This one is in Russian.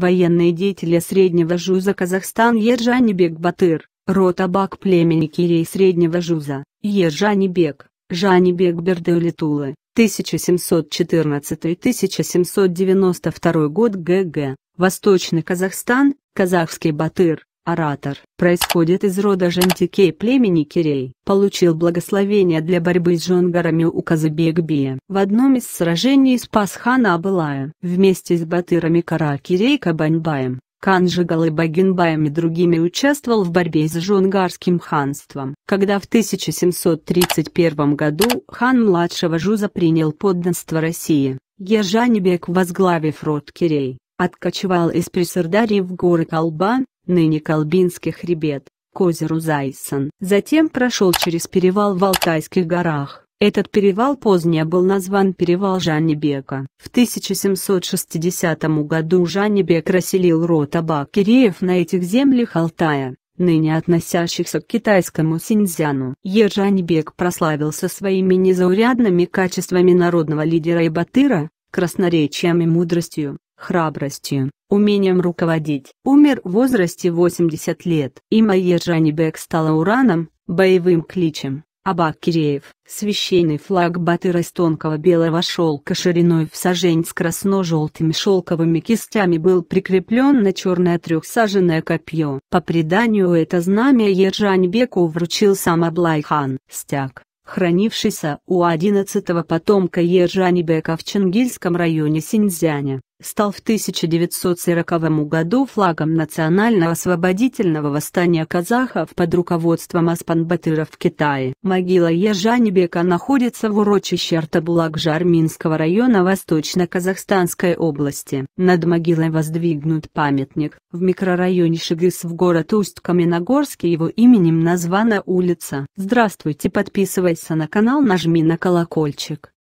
военные деятели Среднего Жуза Казахстан Ержанибек Батыр, Ротабак, Бак племени Кирей Среднего Жуза, Ержанибек, Жанибек Бердеулитулы, 1714-1792 год ГГ, Восточный Казахстан, Казахский Батыр, оратор, происходит из рода жентикей племени Кирей, получил благословение для борьбы с джонгарами у Казыбегбия. В одном из сражений спас хана Абылая вместе с батырами Кара Кирей Кабаньбаем. Канжигал и Багинбаем и другими участвовал в борьбе с жунгарским ханством. Когда в 1731 году хан младшего Жуза принял подданство России, Ержанибек, возглавив род Кирей, откочевал из Присырдарьи в горы Колба, ныне Колбинский хребет, к озеру Зайсон. Затем прошел через перевал в Алтайских горах. Этот перевал позднее был назван перевал Жаннебека. В 1760 году Жаннебек расселил род абакиреев на этих землях Алтая, ныне относящихся к китайскому Синьцзяну. Ержаньбек прославился своими незаурядными качествами народного лидера и батыра, красноречием и мудростью, храбростью, умением руководить. Умер в возрасте 80 лет. Имя Ежанибек стало ураном, боевым кличем. Абак Киреев. Священный флаг батыра из тонкого белого шелка шириной в сажень с красно-желтыми шелковыми кистями был прикреплен на черное трехсаженное копье. По преданию это знамя Ержаньбеку вручил сам Аблайхан. Стяг хранившийся у одиннадцатого потомка Ержанибека в Чингильском районе Синьцзяня стал в 1940 году флагом национально-освободительного восстания казахов под руководством Аспанбатыра в Китае. Могила Ежанибека находится в урочище Артабулак Жарминского района Восточно-Казахстанской области. Над могилой воздвигнут памятник. В микрорайоне Шигыс в город Усть-Каменогорске его именем названа улица. Здравствуйте, подписывайся на канал, нажми на колокольчик.